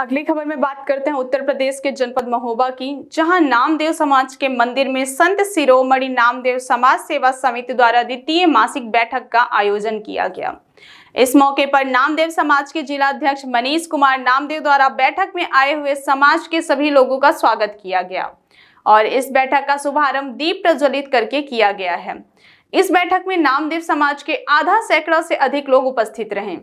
अगली खबर में बात करते हैं उत्तर प्रदेश के जनपद महोबा की जहां नामदेव समाज के मंदिर में संत सिरोमणि नामदेव समाज सेवा समिति द्वारा द्वितीय मासिक बैठक का आयोजन किया गया इस मौके पर नामदेव समाज के जिला अध्यक्ष मनीष कुमार नामदेव द्वारा बैठक में आए हुए समाज के सभी लोगों का स्वागत किया गया और इस बैठक का शुभारंभ दीप प्रज्वलित करके किया गया है इस बैठक में नामदेव समाज के आधा सैकड़ा से अधिक लोग उपस्थित रहे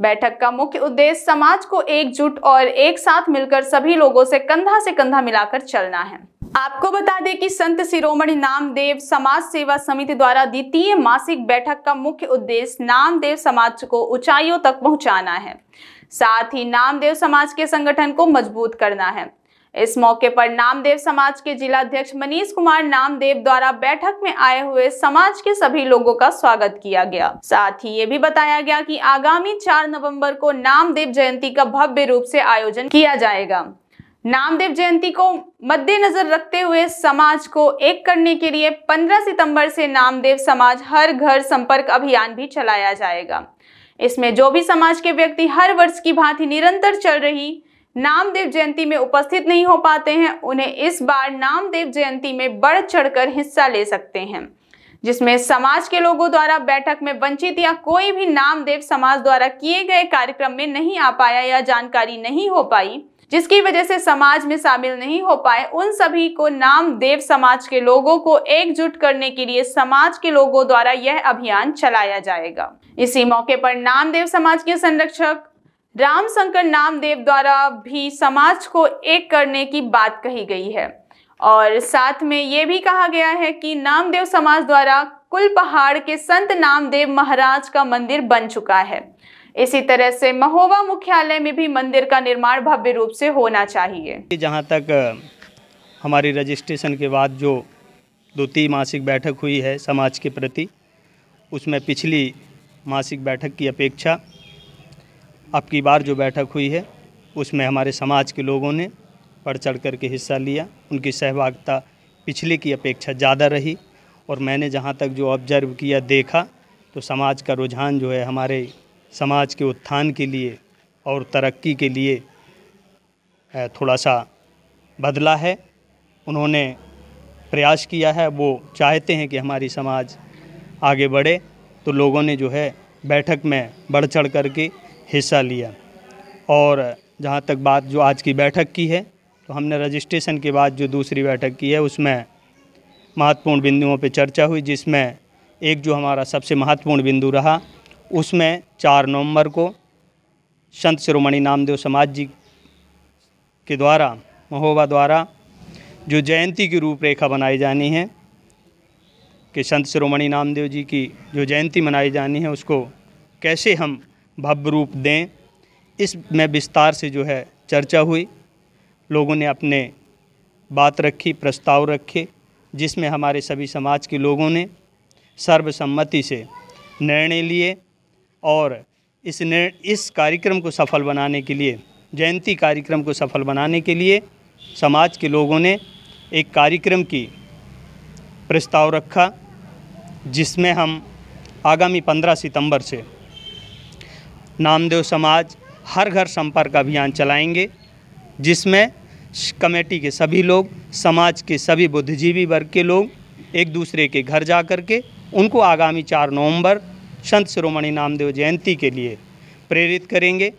बैठक का मुख्य उद्देश्य समाज को एकजुट और एक साथ मिलकर सभी लोगों से कंधा से कंधा मिलाकर चलना है आपको बता दें कि संत शिरोमणि नामदेव समाज सेवा समिति द्वारा द्वितीय मासिक बैठक का मुख्य उद्देश्य नामदेव समाज को ऊंचाइयों तक पहुंचाना है साथ ही नामदेव समाज के संगठन को मजबूत करना है इस मौके पर नामदेव समाज के जिला अध्यक्ष मनीष कुमार नामदेव द्वारा बैठक में आए हुए समाज के सभी लोगों का स्वागत किया गया साथ ही ये भी बताया गया कि आगामी 4 नवंबर को नामदेव जयंती का भव्य रूप से आयोजन किया जाएगा नामदेव जयंती को मद्देनजर रखते हुए समाज को एक करने के लिए 15 सितंबर से नामदेव समाज हर घर संपर्क अभियान भी चलाया जाएगा इसमें जो भी समाज के व्यक्ति हर वर्ष की भांति निरंतर चल रही नामदेव जयंती में उपस्थित नहीं हो पाते हैं उन्हें इस बार नामदेव जयंती में बढ़ चढ़कर हिस्सा ले सकते हैं जिसमें समाज के लोगों द्वारा बैठक में वंचित या कोई भी नामदेव समाज द्वारा किए गए कार्यक्रम में नहीं आ पाया या जानकारी नहीं हो पाई जिसकी वजह से समाज में शामिल नहीं हो पाए उन सभी को नामदेव समाज के लोगों को एकजुट करने के लिए समाज के लोगों द्वारा यह अभियान चलाया जाएगा इसी मौके पर नामदेव समाज के संरक्षक रामशंकर नामदेव द्वारा भी समाज को एक करने की बात कही गई है और साथ में ये भी कहा गया है कि नामदेव समाज द्वारा कुल पहाड़ के संत नामदेव महाराज का मंदिर बन चुका है इसी तरह से महोबा मुख्यालय में भी मंदिर का निर्माण भव्य रूप से होना चाहिए जहाँ तक हमारी रजिस्ट्रेशन के बाद जो दो तीन मासिक बैठक हुई है समाज के प्रति उसमें पिछली मासिक बैठक की अपेक्षा अब की बार जो बैठक हुई है उसमें हमारे समाज के लोगों ने बढ़ चढ़ करके हिस्सा लिया उनकी सहभागिता पिछले की अपेक्षा ज़्यादा रही और मैंने जहाँ तक जो ऑब्जर्व किया देखा तो समाज का रुझान जो है हमारे समाज के उत्थान के लिए और तरक्की के लिए थोड़ा सा बदला है उन्होंने प्रयास किया है वो चाहते हैं कि हमारी समाज आगे बढ़े तो लोगों ने जो है बैठक में बढ़ चढ़ करके हिस्सा लिया और जहाँ तक बात जो आज की बैठक की है तो हमने रजिस्ट्रेशन के बाद जो दूसरी बैठक की है उसमें महत्वपूर्ण बिंदुओं पर चर्चा हुई जिसमें एक जो हमारा सबसे महत्वपूर्ण बिंदु रहा उसमें चार नवंबर को संत शिरोमणि नामदेव समाज जी के द्वारा महोबा द्वारा जो जयंती की रूपरेखा बनाई जानी है कि संत शिरोमणि नामदेव जी की जो जयंती मनाई जानी है उसको कैसे हम भव्य रूप दें इसमें विस्तार से जो है चर्चा हुई लोगों ने अपने बात रखी प्रस्ताव रखे जिसमें हमारे सभी समाज के लोगों ने सर्वसम्मति से निर्णय लिए और इस इस कार्यक्रम को सफल बनाने के लिए जयंती कार्यक्रम को सफल बनाने के लिए समाज के लोगों ने एक कार्यक्रम की प्रस्ताव रखा जिसमें हम आगामी 15 सितंबर से नामदेव समाज हर घर संपर्क अभियान चलाएंगे जिसमें कमेटी के सभी लोग समाज के सभी बुद्धिजीवी वर्ग के लोग एक दूसरे के घर जा कर के उनको आगामी चार नवंबर संत शिरोमणि नामदेव जयंती के लिए प्रेरित करेंगे